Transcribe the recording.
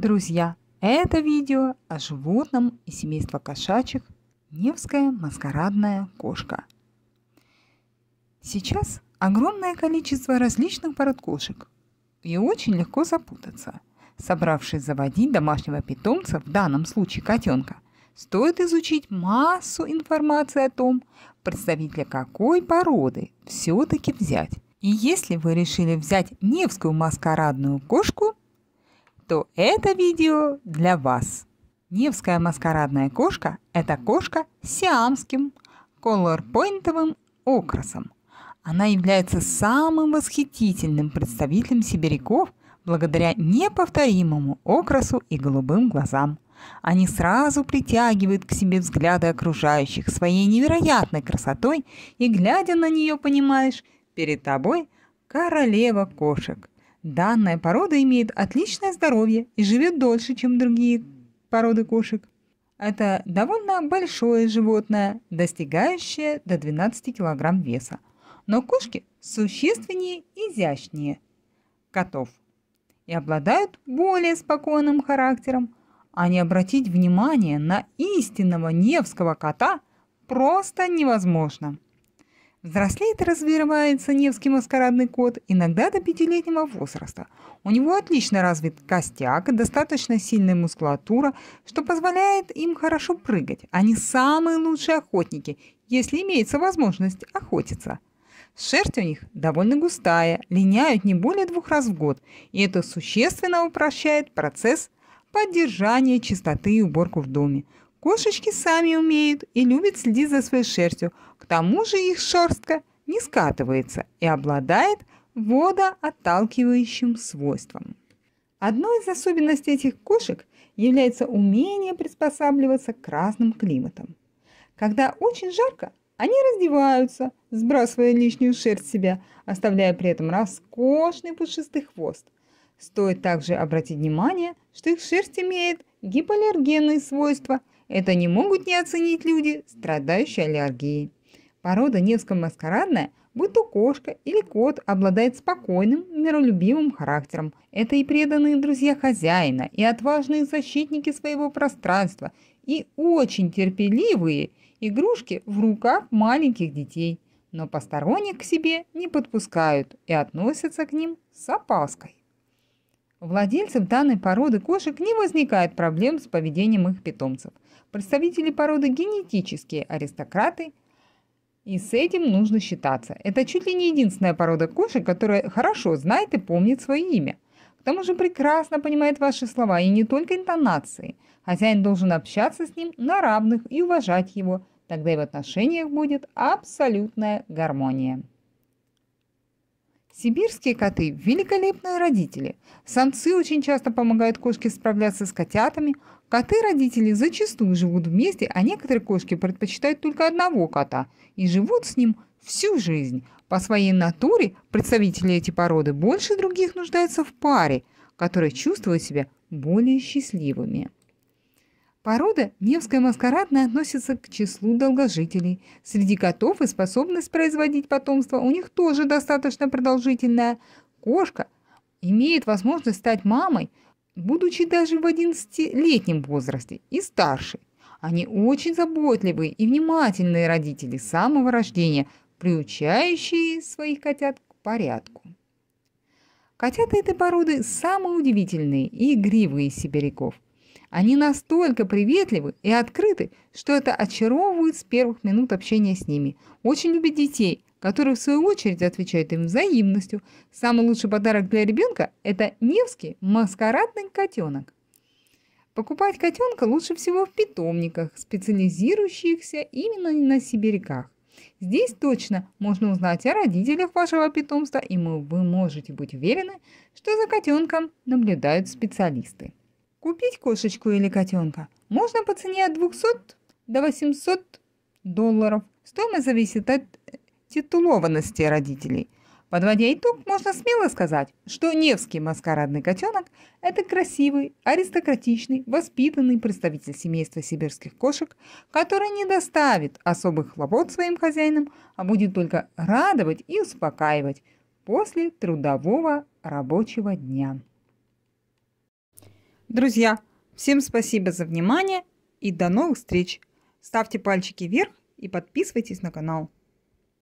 Друзья, это видео о животном из семейства кошачьих Невская маскарадная кошка. Сейчас огромное количество различных пород кошек, и очень легко запутаться. Собравшись заводить домашнего питомца, в данном случае котенка, стоит изучить массу информации о том, представителя какой породы все-таки взять. И если вы решили взять невскую маскарадную кошку, то это видео для вас. Невская маскарадная кошка – это кошка с сиамским колорпойнтовым окрасом. Она является самым восхитительным представителем сибиряков благодаря неповторимому окрасу и голубым глазам. Они сразу притягивают к себе взгляды окружающих своей невероятной красотой, и глядя на нее, понимаешь, перед тобой королева кошек – Данная порода имеет отличное здоровье и живет дольше, чем другие породы кошек. Это довольно большое животное, достигающее до 12 кг веса. Но кошки существеннее и изящнее котов и обладают более спокойным характером, а не обратить внимание на истинного невского кота просто невозможно. Взрослеет и развивается Невский маскарадный кот иногда до пятилетнего возраста. У него отлично развит костяк, и достаточно сильная мускулатура, что позволяет им хорошо прыгать. Они самые лучшие охотники, если имеется возможность охотиться. Шерсть у них довольно густая, линяют не более двух раз в год, и это существенно упрощает процесс поддержания чистоты и уборку в доме. Кошечки сами умеют и любят следить за своей шерстью. К тому же их шерстка не скатывается и обладает водоотталкивающим свойством. Одной из особенностей этих кошек является умение приспосабливаться к разным климатам. Когда очень жарко, они раздеваются, сбрасывая лишнюю шерсть себя, оставляя при этом роскошный пушистый хвост. Стоит также обратить внимание, что их шерсть имеет гипоаллергенные свойства – это не могут не оценить люди, страдающие аллергией. Порода Невская маскарадная, будь то кошка или кот, обладает спокойным, миролюбивым характером. Это и преданные друзья хозяина, и отважные защитники своего пространства, и очень терпеливые игрушки в руках маленьких детей. Но посторонних к себе не подпускают и относятся к ним с опаской. Владельцам данной породы кошек не возникает проблем с поведением их питомцев. Представители породы генетические аристократы, и с этим нужно считаться. Это чуть ли не единственная порода кошек, которая хорошо знает и помнит свое имя. К тому же прекрасно понимает ваши слова и не только интонации. Хозяин должен общаться с ним на равных и уважать его, тогда и в отношениях будет абсолютная гармония. Сибирские коты – великолепные родители. Самцы очень часто помогают кошке справляться с котятами. Коты-родители зачастую живут вместе, а некоторые кошки предпочитают только одного кота и живут с ним всю жизнь. По своей натуре представители этой породы больше других нуждаются в паре, которые чувствуют себя более счастливыми. Порода Невская маскарадная относится к числу долгожителей. Среди котов и способность производить потомство у них тоже достаточно продолжительная. Кошка имеет возможность стать мамой, будучи даже в 11-летнем возрасте и старше. Они очень заботливые и внимательные родители с самого рождения, приучающие своих котят к порядку. Котята этой породы самые удивительные и игривые сибиряков – они настолько приветливы и открыты, что это очаровывает с первых минут общения с ними. Очень любят детей, которые в свою очередь отвечают им взаимностью. Самый лучший подарок для ребенка – это Невский маскарадный котенок. Покупать котенка лучше всего в питомниках, специализирующихся именно на сибиряках. Здесь точно можно узнать о родителях вашего питомца, и вы можете быть уверены, что за котенком наблюдают специалисты. Купить кошечку или котенка можно по цене от 200 до 800 долларов. Стоимость зависит от э, титулованности родителей. Подводя итог, можно смело сказать, что Невский маскарадный котенок – это красивый, аристократичный, воспитанный представитель семейства сибирских кошек, который не доставит особых хлопот своим хозяинам, а будет только радовать и успокаивать после трудового рабочего дня. Друзья, всем спасибо за внимание и до новых встреч. Ставьте пальчики вверх и подписывайтесь на канал.